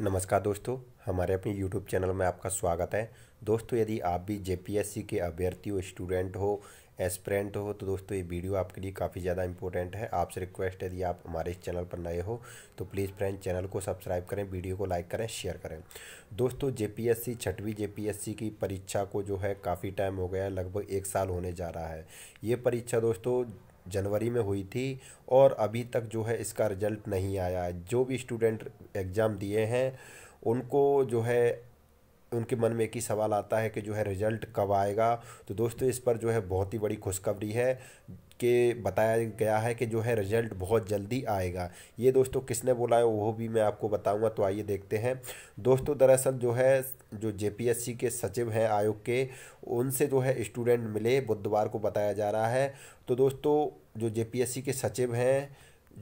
नमस्कार दोस्तों हमारे अपने YouTube चैनल में आपका स्वागत है दोस्तों यदि आप भी जे के अभ्यर्थी हो स्टूडेंट हो एस्परेंट हो तो दोस्तों ये वीडियो आपके लिए काफ़ी ज़्यादा इंपॉर्टेंट है आपसे रिक्वेस्ट यदि आप हमारे इस चैनल पर नए हो तो प्लीज़ फ्रेंड चैनल को सब्सक्राइब करें वीडियो को लाइक करें शेयर करें दोस्तों जेपीएससी छठवीं जे की परीक्षा को जो है काफ़ी टाइम हो गया है लगभग एक साल होने जा रहा है ये परीक्षा दोस्तों जनवरी में हुई थी और अभी तक जो है इसका रिज़ल्ट नहीं आया जो भी स्टूडेंट एग्ज़ाम दिए हैं उनको जो है उनके मन में एक ही सवाल आता है कि जो है रिजल्ट कब आएगा तो दोस्तों इस पर जो है बहुत ही बड़ी खुशखबरी है के बताया गया है कि जो है रिजल्ट बहुत जल्दी आएगा ये दोस्तों किसने बोला है वो भी मैं आपको बताऊंगा तो आइए देखते हैं दोस्तों दरअसल जो है जो जेपीएससी के सचिव हैं आयोग के उनसे जो है स्टूडेंट मिले बुधवार को बताया जा रहा है तो दोस्तों जो जेपीएससी के सचिव हैं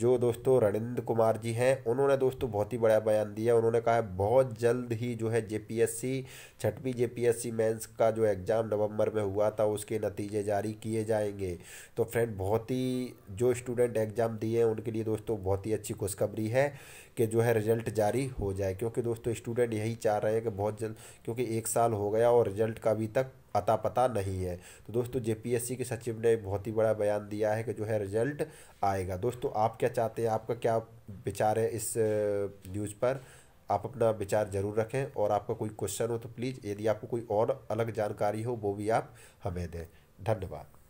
जो दोस्तों रणिंद्र कुमार जी हैं उन्होंने दोस्तों बहुत ही बड़ा बयान दिया उन्होंने कहा है बहुत जल्द ही जो है जेपीएससी छठवीं जेपीएससी मेंस का जो एग्ज़ाम नवंबर में हुआ था उसके नतीजे जारी किए जाएंगे तो फ्रेंड बहुत ही जो स्टूडेंट एग्ज़ाम दिए हैं उनके लिए दोस्तों बहुत ही अच्छी खुशखबरी है कि जो है रिज़ल्ट जारी हो जाए क्योंकि दोस्तों स्टूडेंट यही चाह रहे हैं कि बहुत जल्द क्योंकि एक साल हो गया और रिज़ल्ट का अभी तक अता पता नहीं है तो दोस्तों जेपीएससी के सचिव ने बहुत ही बड़ा बयान दिया है कि जो है रिज़ल्ट आएगा दोस्तों आप क्या चाहते हैं आपका क्या विचार है इस न्यूज़ पर आप अपना विचार ज़रूर रखें और आपका कोई क्वेश्चन हो तो प्लीज़ यदि आपको कोई और अलग जानकारी हो वो भी आप हमें दें धन्यवाद